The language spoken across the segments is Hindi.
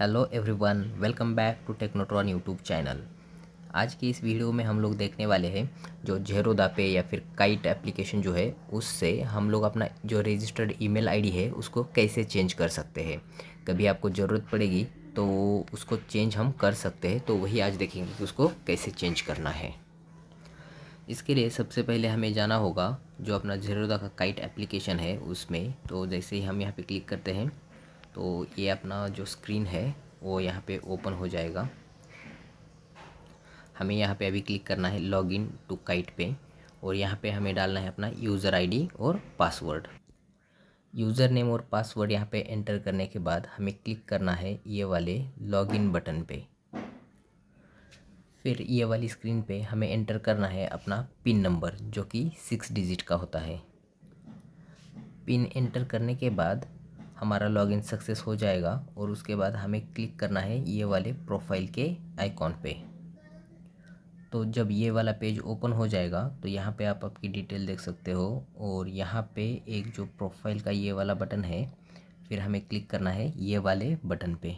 hello everyone welcome back to Technotron YouTube channel आज की इस वीडियो में हम लोग देखने वाले हैं जो जेरोदा पे या फिर काइट एप्लीकेशन जो है उससे हम लोग अपना जो रजिस्टर्ड ईमेल आईडी है उसको कैसे चेंज कर सकते हैं कभी आपको ज़रूरत पड़ेगी तो उसको चेंज हम कर सकते हैं तो वही आज देखेंगे कि उसको कैसे चेंज करना है इसके लिए सबसे पहले हमें जाना होगा जो अपना जेरोदा का काइट एप्लीकेशन है उसमें तो जैसे ही हम यहाँ पर क्लिक करते हैं तो ये अपना जो स्क्रीन है वो यहाँ पे ओपन हो जाएगा हमें यहाँ पे अभी क्लिक करना है लॉगिन टू काइट पे और यहाँ पे हमें डालना है अपना यूज़र आईडी और पासवर्ड यूज़र नेम और पासवर्ड यहाँ पे एंटर करने के बाद हमें क्लिक करना है ये वाले लॉग इन बटन पे फिर ये वाली स्क्रीन पे हमें एंटर करना है अपना पिन नंबर जो कि सिक्स डिजिट का होता है पिन एंटर करने के बाद हमारा लॉगिन सक्सेस हो जाएगा और उसके बाद हमें क्लिक करना है ये वाले प्रोफाइल के आइकॉन पे तो जब ये वाला पेज ओपन हो जाएगा तो यहाँ पे आप आपकी डिटेल देख सकते हो और यहाँ पे एक जो प्रोफाइल का ये वाला बटन है फिर हमें क्लिक करना है ये वाले बटन पे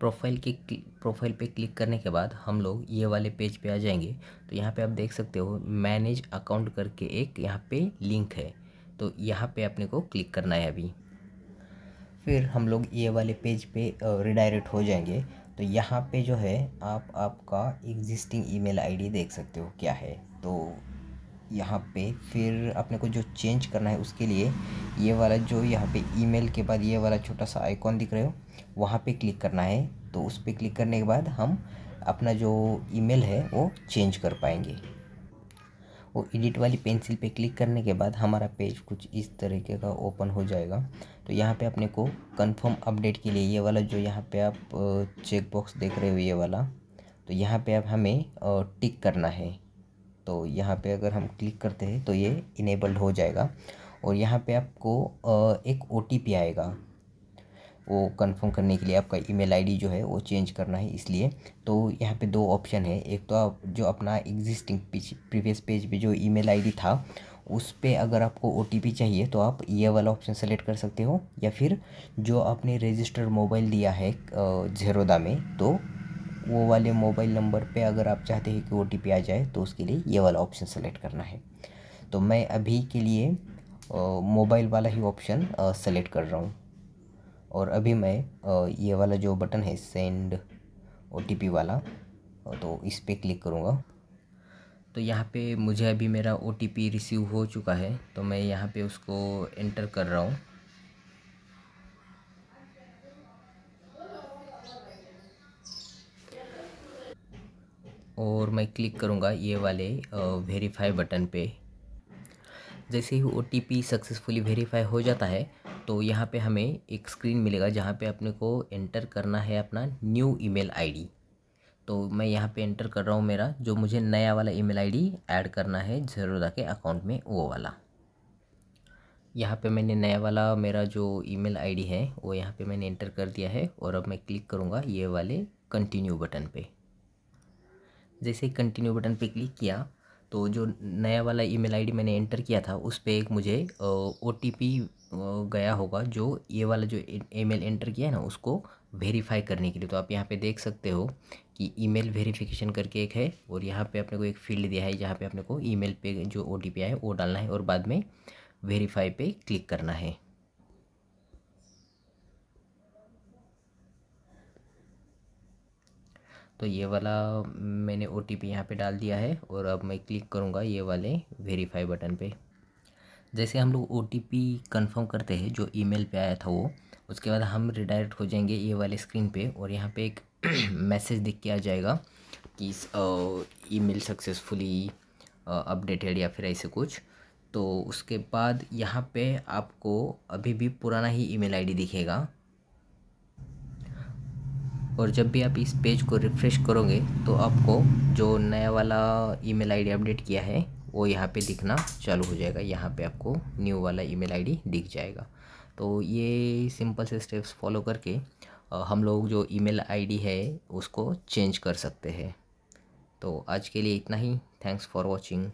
प्रोफाइल के प्रोफाइल पे क्लिक करने के बाद हम लोग ये वाले पेज पे आ जाएंगे तो यहाँ पे आप देख सकते हो मैनेज अकाउंट करके एक यहाँ पे लिंक है तो यहाँ पे अपने को क्लिक करना है अभी फिर हम लोग ये वाले पेज पे रिडायरेक्ट हो जाएंगे तो यहाँ पे जो है आप आपका एग्जिस्टिंग ईमेल आईडी देख सकते हो क्या है तो यहाँ पे फिर अपने को जो चेंज करना है उसके लिए ये वाला जो यहाँ पे ईमेल के बाद ये वाला छोटा सा आइकॉन दिख रहे हो वहाँ पे क्लिक करना है तो उस पर क्लिक करने के बाद हम अपना जो ईमेल है वो चेंज कर पाएंगे वो एडिट वाली पेंसिल पे क्लिक करने के बाद हमारा पेज कुछ इस तरीके का ओपन हो जाएगा तो यहाँ पे अपने को कंफर्म अपडेट के लिए ये वाला जो यहाँ पे आप चेक बॉक्स देख रहे हो ये वाला तो यहाँ पे अब हमें टिक करना है तो यहाँ पे अगर हम क्लिक करते हैं तो ये इनेबल्ड हो जाएगा और यहाँ पे आपको एक ओ आएगा वो कंफर्म करने के लिए आपका ईमेल आईडी जो है वो चेंज करना है इसलिए तो यहाँ पे दो ऑप्शन है एक तो आप जो अपना एग्जिस्टिंग प्रीवियस पेज पे जो ईमेल आईडी था उस पर अगर आपको ओ चाहिए तो आप ये वाला ऑप्शन सेलेक्ट कर सकते हो या फिर जो आपने रजिस्टर्ड मोबाइल दिया है झेरोदा में तो वो वाले मोबाइल नंबर पे अगर आप चाहते हैं कि ओ आ जाए तो उसके लिए ये वाला ऑप्शन सेलेक्ट करना है तो मैं अभी के लिए मोबाइल वाला ही ऑप्शन सेलेक्ट कर रहा हूँ और अभी मैं आ, ये वाला जो बटन है सेंड ओ वाला तो इस पर क्लिक करूँगा तो यहाँ पे मुझे अभी मेरा ओ रिसीव हो चुका है तो मैं यहाँ पे उसको एंटर कर रहा हूँ और मैं क्लिक करूँगा ये वाले वेरीफाई बटन पे जैसे ही ओ सक्सेसफुली वेरीफाई हो जाता है तो यहाँ पे हमें एक स्क्रीन मिलेगा जहाँ पे अपने को एंटर करना है अपना न्यू ईमेल आईडी तो मैं यहाँ पे एंटर कर रहा हूँ मेरा जो मुझे नया वाला ईमेल आईडी ऐड करना है जरोदा के अकाउंट में वो वाला यहाँ पे मैंने नया वाला मेरा जो ईमेल आईडी है वो यहाँ पे मैंने एंटर कर दिया है और अब मैं क्लिक करूँगा ये वाले कंटिन्यू बटन पे जैसे कंटिन्यू बटन पे क्लिक किया तो जो नया वाला ईमेल आईडी मैंने एंटर किया था उस पर एक मुझे ओ गया होगा जो ये वाला जो ईमेल एंटर किया है ना उसको वेरीफाई करने के लिए तो आप यहाँ पे देख सकते हो कि ईमेल वेरिफिकेशन करके एक है और यहाँ पे अपने को एक फील्ड दिया है जहाँ पे अपने को ईमेल पे जो ओ आया है वो डालना है और बाद में वेरीफाई पे क्लिक करना है तो ये वाला मैंने ओ टी पी यहाँ पर डाल दिया है और अब मैं क्लिक करूँगा ये वाले वेरीफाई बटन पर जैसे हम लोग ओ टी पी कन्फर्म करते हैं जो ईमेल पे आया था वो उसके बाद हम रिडायरेक्ट हो जाएंगे ये वाले स्क्रीन पे और यहाँ पे एक मैसेज दिख के आ जाएगा कि ईमेल सक्सेसफुली अपडेटेड या फिर ऐसे कुछ तो उसके बाद यहाँ पे आपको अभी भी पुराना ही ईमेल आईडी दिखेगा और जब भी आप इस पेज को रिफ़्रेश करोगे तो आपको जो नया वाला ईमेल आईडी अपडेट किया है वो यहाँ पे दिखना चालू हो जाएगा यहाँ पे आपको न्यू वाला ईमेल आईडी दिख जाएगा तो ये सिंपल से स्टेप्स फॉलो करके हम लोग जो ईमेल आईडी है उसको चेंज कर सकते हैं तो आज के लिए इतना ही थैंक्स फॉर वॉचिंग